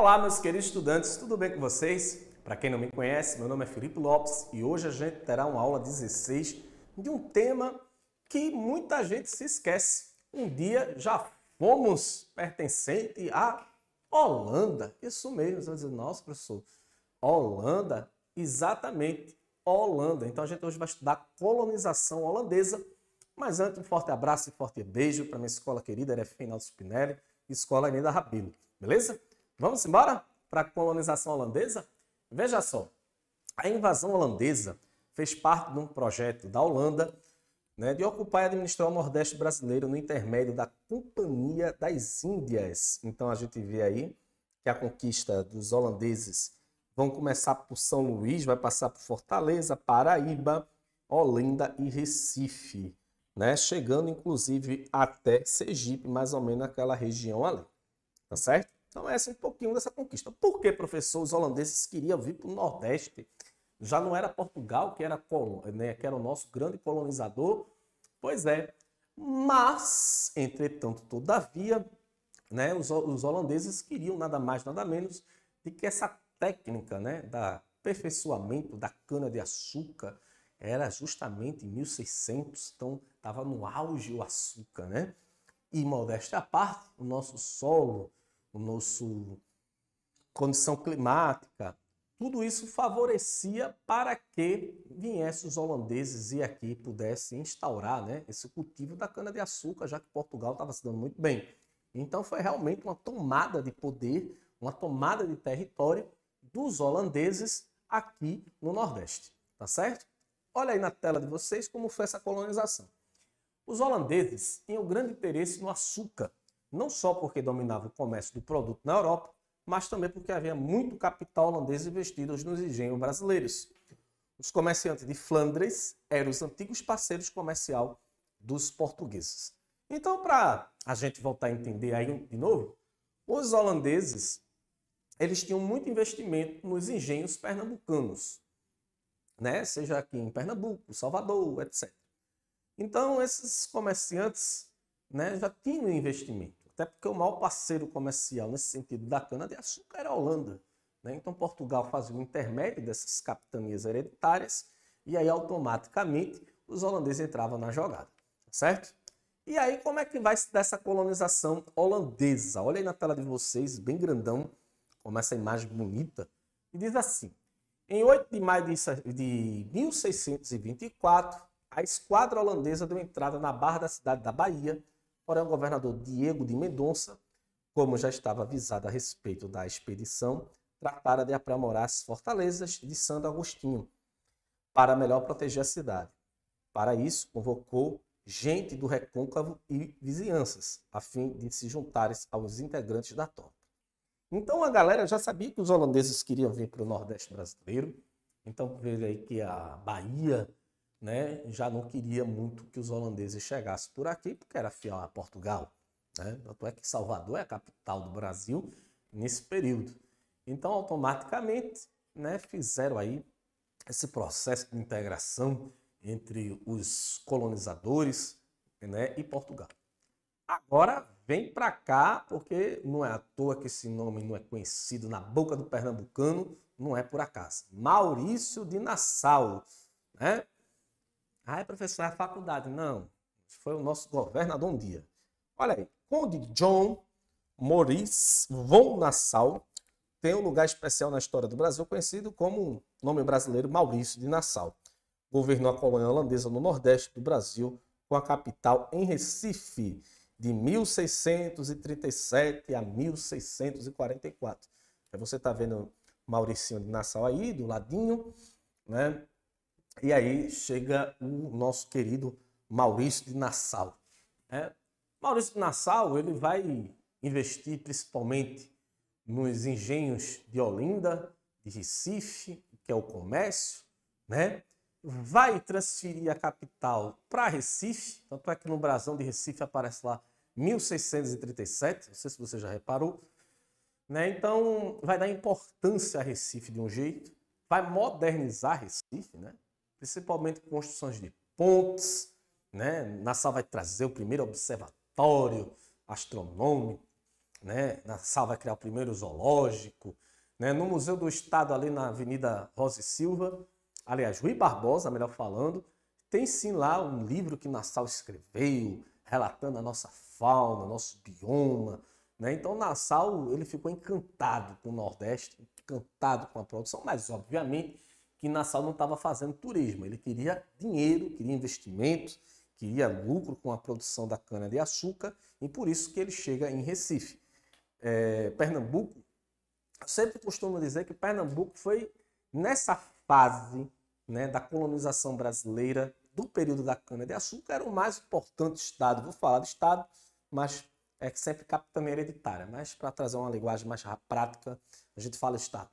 Olá, meus queridos estudantes, tudo bem com vocês? Para quem não me conhece, meu nome é Felipe Lopes e hoje a gente terá uma aula 16 de um tema que muita gente se esquece. Um dia já fomos pertencente à Holanda. Isso mesmo, você vai dizer, nossa, professor, Holanda? Exatamente, Holanda. Então a gente hoje vai estudar colonização holandesa. Mas antes, um forte abraço e forte beijo para minha escola querida, era Final Spinelli, Escola Anida Rabino. Beleza? Vamos embora para a colonização holandesa? Veja só, a invasão holandesa fez parte de um projeto da Holanda né, de ocupar e administrar o Nordeste brasileiro no intermédio da Companhia das Índias. Então a gente vê aí que a conquista dos holandeses vão começar por São Luís, vai passar por Fortaleza, Paraíba, Olinda e Recife, né? Chegando inclusive até Sergipe, mais ou menos naquela região ali. Tá certo? Então, essa é um pouquinho dessa conquista. Por que, professor, os holandeses queriam vir para o Nordeste? Já não era Portugal que era, né, que era o nosso grande colonizador? Pois é. Mas, entretanto, todavia, né, os, os holandeses queriam nada mais, nada menos de que essa técnica né, da aperfeiçoamento da cana-de-açúcar era justamente em 1600, então estava no auge o açúcar, né? E modéstia à parte, o nosso solo o nosso condição climática, tudo isso favorecia para que viessem os holandeses e aqui pudessem instaurar né, esse cultivo da cana-de-açúcar, já que Portugal estava se dando muito bem. Então foi realmente uma tomada de poder, uma tomada de território dos holandeses aqui no Nordeste, tá certo? Olha aí na tela de vocês como foi essa colonização. Os holandeses tinham grande interesse no açúcar, não só porque dominava o comércio do produto na Europa, mas também porque havia muito capital holandês investido nos engenhos brasileiros. Os comerciantes de Flandres eram os antigos parceiros comercial dos portugueses. Então, para a gente voltar a entender aí de novo, os holandeses eles tinham muito investimento nos engenhos pernambucanos, né? Seja aqui em Pernambuco, Salvador, etc. Então, esses comerciantes né, já tinham investimento. Até porque o maior parceiro comercial nesse sentido da cana-de-açúcar é era é a Holanda. Né? Então Portugal fazia o intermédio dessas capitanias hereditárias e aí automaticamente os holandeses entravam na jogada, tá certo? E aí como é que vai se dar essa colonização holandesa? Olha aí na tela de vocês, bem grandão, como essa imagem bonita, e diz assim, em 8 de maio de 1624, a esquadra holandesa deu entrada na barra da cidade da Bahia, Porém, o governador Diego de Mendonça, como já estava avisado a respeito da expedição, tratara de aprimorar as fortalezas de Santo Agostinho para melhor proteger a cidade. Para isso, convocou gente do recôncavo e vizinhanças, a fim de se juntarem aos integrantes da tropa. Então a galera já sabia que os holandeses queriam vir para o Nordeste brasileiro. Então veio aí que a Bahia né, já não queria muito que os holandeses chegassem por aqui, porque era fiel a Portugal. Né? Tanto é que Salvador é a capital do Brasil nesse período. Então, automaticamente, né, fizeram aí esse processo de integração entre os colonizadores né, e Portugal. Agora vem para cá, porque não é à toa que esse nome não é conhecido na boca do pernambucano, não é por acaso. Maurício de Nassau, né? Ah, é professor, é a faculdade. Não, foi o nosso governador um dia. Olha aí, Conde John Maurice von Nassau tem um lugar especial na história do Brasil, conhecido como nome brasileiro Maurício de Nassau. Governou a colônia holandesa no nordeste do Brasil, com a capital em Recife, de 1637 a 1644. Aí você está vendo Mauricinho de Nassau aí, do ladinho, né? E aí chega o nosso querido Maurício de Nassau. É, Maurício de Nassau ele vai investir principalmente nos engenhos de Olinda, de Recife, que é o comércio, né? Vai transferir a capital para Recife, tanto é que no brasão de Recife aparece lá 1637, não sei se você já reparou, né? Então vai dar importância a Recife de um jeito, vai modernizar Recife, né? principalmente construções de pontes. Né? NASA vai trazer o primeiro observatório astronômico, né? NASA vai criar o primeiro zoológico. Né? No Museu do Estado, ali na Avenida Rosa e Silva, aliás, Rui Barbosa, melhor falando, tem sim lá um livro que Nassau escreveu, relatando a nossa fauna, nosso bioma. Né? Então, Nassau ele ficou encantado com o Nordeste, encantado com a produção, mas obviamente que Nassau não estava fazendo turismo, ele queria dinheiro, queria investimento, queria lucro com a produção da cana-de-açúcar e por isso que ele chega em Recife. É, Pernambuco, eu sempre costumo dizer que Pernambuco foi nessa fase né, da colonização brasileira, do período da cana-de-açúcar, era o mais importante estado, vou falar do estado, mas é que sempre capitania hereditária, mas para trazer uma linguagem mais prática, a gente fala Estado.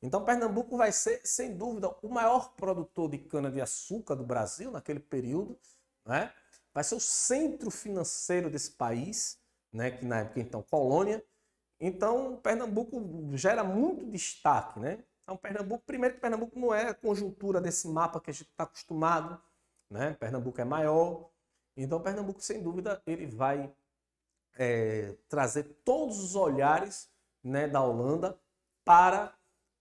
Então, Pernambuco vai ser, sem dúvida, o maior produtor de cana-de-açúcar do Brasil naquele período. Né? Vai ser o centro financeiro desse país, né? que na época, então, colônia. Então, Pernambuco gera muito destaque. Né? Então, Pernambuco, primeiro que Pernambuco não é a conjuntura desse mapa que a gente está acostumado. Né? Pernambuco é maior. Então, Pernambuco, sem dúvida, ele vai é, trazer todos os olhares né, da Holanda para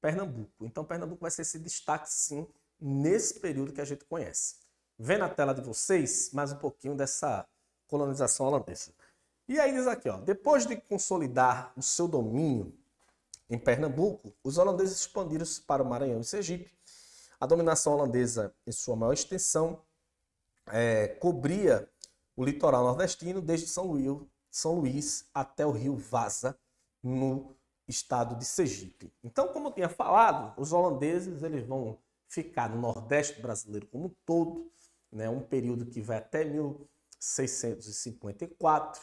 Pernambuco. Então, Pernambuco vai ser esse destaque, sim, nesse período que a gente conhece. Vê na tela de vocês mais um pouquinho dessa colonização holandesa. E aí diz aqui, ó, depois de consolidar o seu domínio em Pernambuco, os holandeses expandiram-se para o Maranhão e Sergipe. A dominação holandesa, em sua maior extensão, é, cobria o litoral nordestino desde São Luís, São Luís até o rio Vaza, no estado de Sergipe. Então, como eu tinha falado, os holandeses eles vão ficar no Nordeste brasileiro como um todo, né, um período que vai até 1654,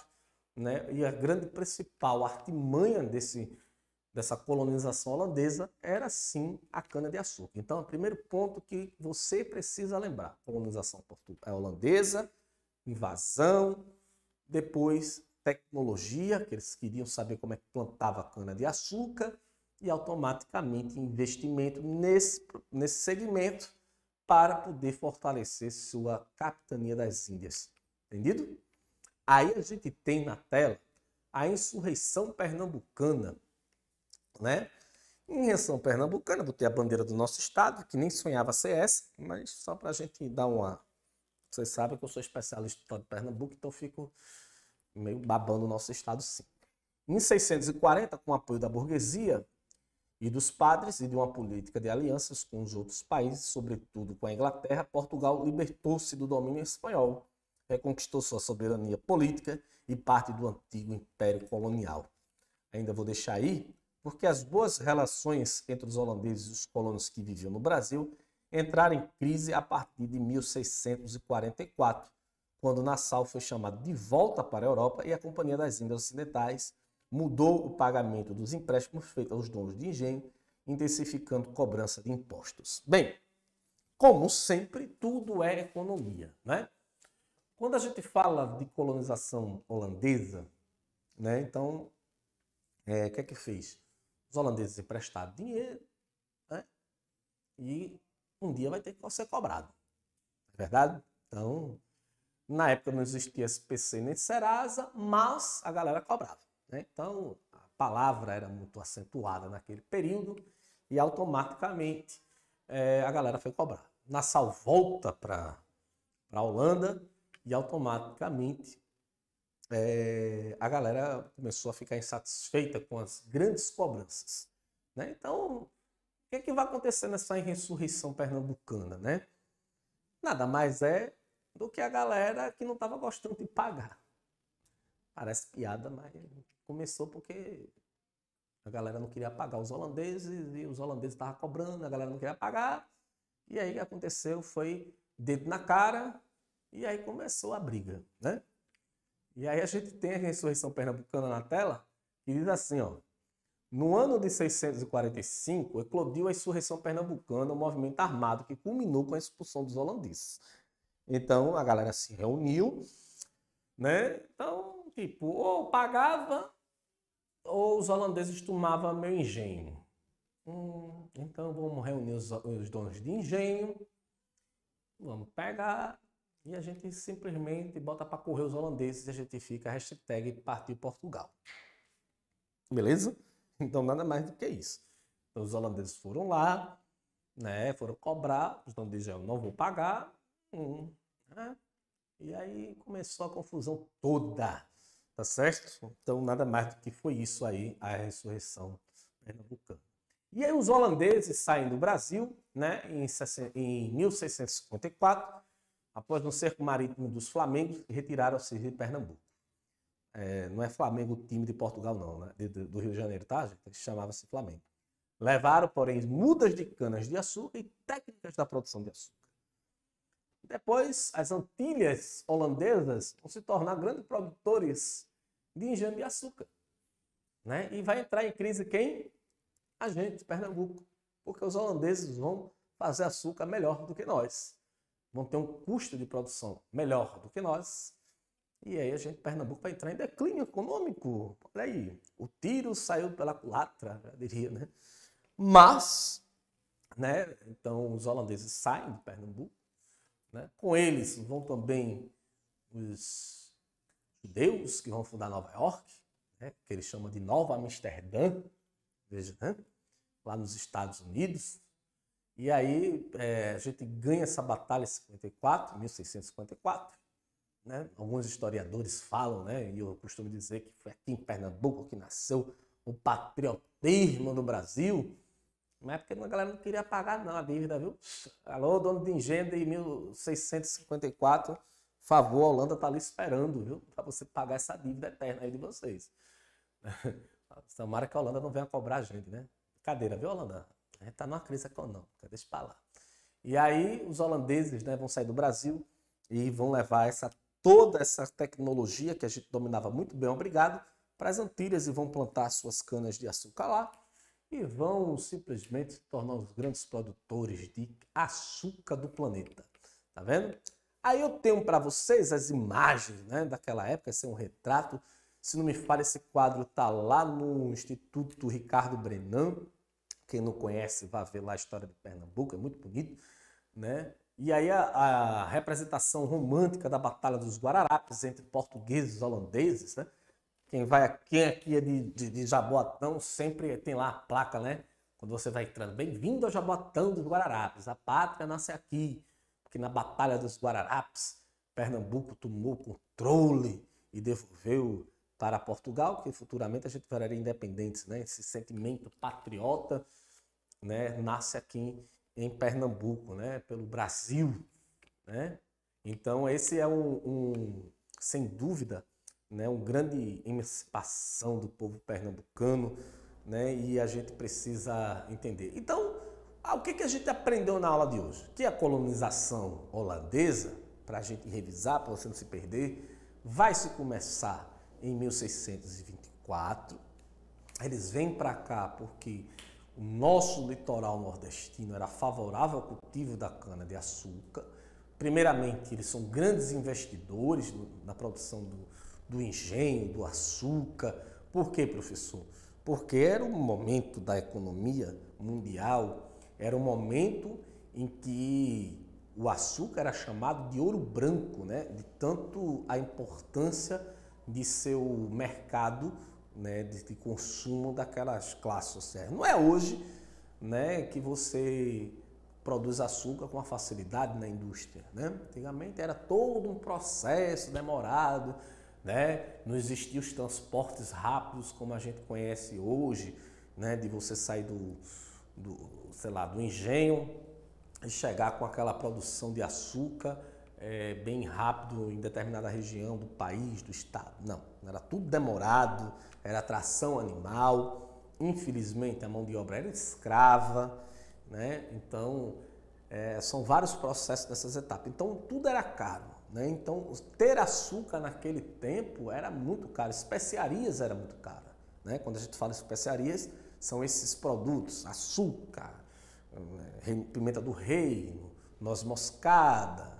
né, e a grande principal artimanha desse, dessa colonização holandesa era sim a cana-de-açúcar. Então, é o primeiro ponto que você precisa lembrar: colonização é holandesa, invasão, depois tecnologia, que eles queriam saber como é que plantava cana-de-açúcar, e automaticamente investimento nesse, nesse segmento para poder fortalecer sua capitania das Índias. Entendido? Aí a gente tem na tela a insurreição pernambucana, né? Insurreição pernambucana, botei a bandeira do nosso estado, que nem sonhava ser essa, mas só para a gente dar uma. Vocês sabem que eu sou especialista em Pernambuco, então fico meio babando o nosso Estado, sim. Em 640, com o apoio da burguesia e dos padres e de uma política de alianças com os outros países, sobretudo com a Inglaterra, Portugal libertou-se do domínio espanhol, reconquistou sua soberania política e parte do antigo império colonial. Ainda vou deixar aí, porque as boas relações entre os holandeses e os colonos que viviam no Brasil entraram em crise a partir de 1644, quando Nassau foi chamado de volta para a Europa e a Companhia das Índias Ocidentais mudou o pagamento dos empréstimos feitos aos donos de engenho, intensificando cobrança de impostos. Bem, como sempre, tudo é economia, né? Quando a gente fala de colonização holandesa, né? Então, é, o que é que fez? Os holandeses emprestaram dinheiro, né? E um dia vai ter que ser cobrado. É verdade? Então, na época não existia SPC nem Serasa, mas a galera cobrava. Né? Então a palavra era muito acentuada naquele período e automaticamente é, a galera foi cobrar. Nassau volta para a Holanda e automaticamente é, a galera começou a ficar insatisfeita com as grandes cobranças. Né? Então, o que, é que vai acontecer nessa ressurreição pernambucana? Né? Nada mais é do que a galera que não estava gostando de pagar. Parece piada, mas começou porque a galera não queria pagar os holandeses e os holandeses estavam cobrando, a galera não queria pagar. E aí o que aconteceu foi dedo na cara e aí começou a briga, né? E aí a gente tem a ressurreição pernambucana na tela que diz assim, ó. No ano de 645, eclodiu a insurreição pernambucana, um movimento armado que culminou com a expulsão dos holandeses. Então a galera se reuniu, né? Então, tipo, ou pagava ou os holandeses tomavam meu engenho. Hum, então vamos reunir os, os donos de engenho, vamos pegar e a gente simplesmente bota para correr os holandeses e a gente fica hashtag partiu Portugal. Beleza? Então nada mais do que isso. Então, os holandeses foram lá, né, foram cobrar, os donos de engenho não vou pagar, Uhum. e aí começou a confusão toda, tá certo? Então, nada mais do que foi isso aí, a ressurreição pernambucana. E aí os holandeses saem do Brasil, né, em 1654, após um cerco marítimo dos Flamengos, retiraram-se de Pernambuco. É, não é Flamengo o time de Portugal, não, né? De, do Rio de Janeiro, tá, gente? Chamava-se Flamengo. Levaram, porém, mudas de canas de açúcar e técnicas da produção de açúcar. Depois, as Antilhas holandesas vão se tornar grandes produtores de engenho de açúcar. Né? E vai entrar em crise quem? A gente, Pernambuco. Porque os holandeses vão fazer açúcar melhor do que nós. Vão ter um custo de produção melhor do que nós. E aí a gente, Pernambuco, vai entrar em declínio econômico. Olha aí, o tiro saiu pela culatra, eu diria, né? Mas, né? Então os holandeses saem de Pernambuco né? Com eles vão também os judeus que vão fundar Nova York, né? que eles chamam de Nova Amsterdã, veja, né? lá nos Estados Unidos. E aí é, a gente ganha essa batalha em 54, 1654. Né? Alguns historiadores falam, né? e eu costumo dizer que foi aqui em Pernambuco que nasceu o patriotismo do Brasil, não é porque a galera não queria pagar não a dívida, viu? Alô, dono de engenho de 1654, favor, a Holanda tá ali esperando, viu? Para você pagar essa dívida eterna aí de vocês. Tomara que a Holanda não venha cobrar a gente, né? Cadeira, viu, Holanda? A gente tá numa crise econômica, deixa pra lá. E aí os holandeses né, vão sair do Brasil e vão levar essa toda essa tecnologia que a gente dominava muito bem, obrigado, para as Antilhas e vão plantar suas canas de açúcar lá que vão simplesmente se tornar os grandes produtores de açúcar do planeta. Tá vendo? Aí eu tenho para vocês as imagens né, daquela época, esse é um retrato. Se não me falha, esse quadro tá lá no Instituto Ricardo Brenan. Quem não conhece, vá ver lá a história de Pernambuco, é muito bonito. Né? E aí a, a representação romântica da Batalha dos Guararapes entre portugueses e holandeses, né? Quem vai quem aqui é de, de, de Jaboatão sempre tem lá a placa, né? Quando você vai entrando, bem-vindo ao Jaboatão dos Guararapes, a pátria nasce aqui, porque na Batalha dos Guararapes, Pernambuco tomou controle e devolveu para Portugal, que futuramente a gente viraria independentes, né? Esse sentimento patriota, né, nasce aqui em Pernambuco, né, pelo Brasil, né? Então esse é um, um sem dúvida né, uma grande emancipação do povo pernambucano, né, e a gente precisa entender. Então, ah, o que, que a gente aprendeu na aula de hoje? Que a colonização holandesa, para a gente revisar, para você não se perder, vai se começar em 1624. Eles vêm para cá porque o nosso litoral nordestino era favorável ao cultivo da cana-de-açúcar. Primeiramente, eles são grandes investidores na produção do, do engenho, do açúcar. Por quê, professor? Porque era um momento da economia mundial, era um momento em que o açúcar era chamado de ouro branco, né? de tanto a importância de seu mercado né, de, de, consumo daquelas classes sociais. Não é hoje né, que você produz açúcar com facilidade na indústria. Né? Antigamente era todo um processo demorado né? Não existiam os transportes rápidos como a gente conhece hoje, né? De você sair do, do sei lá, do engenho e chegar com aquela produção de açúcar é, bem rápido em determinada região do país, do estado. Não, era tudo demorado, era tração animal. Infelizmente, a mão de obra era escrava, né? Então, é, são vários processos nessas etapas. Então, tudo era caro. Né? Então, ter açúcar naquele tempo era muito caro, especiarias era muito cara. Né? Quando a gente fala especiarias, são esses produtos, açúcar, eh, pimenta do reino, noz moscada,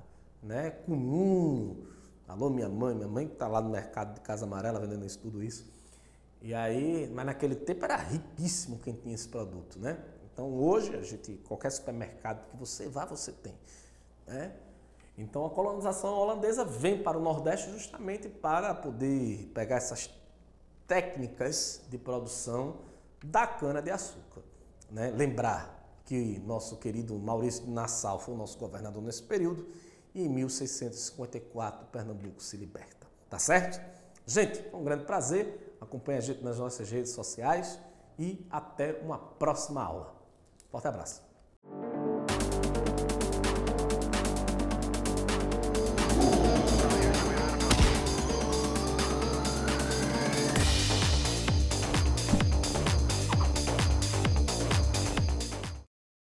né? cunhum. Alô, minha mãe, minha mãe que está lá no mercado de Casa Amarela vendendo isso, tudo isso. E aí, mas naquele tempo era riquíssimo quem tinha esse produto, né? Então hoje a gente, qualquer supermercado que você vá, você tem. Né? Então a colonização holandesa vem para o Nordeste justamente para poder pegar essas técnicas de produção da cana-de-açúcar. Né? Lembrar que nosso querido Maurício de Nassau foi o nosso governador nesse período e em 1654 Pernambuco se liberta. Tá certo? Gente, é um grande prazer. Acompanhe a gente nas nossas redes sociais e até uma próxima aula. Forte abraço.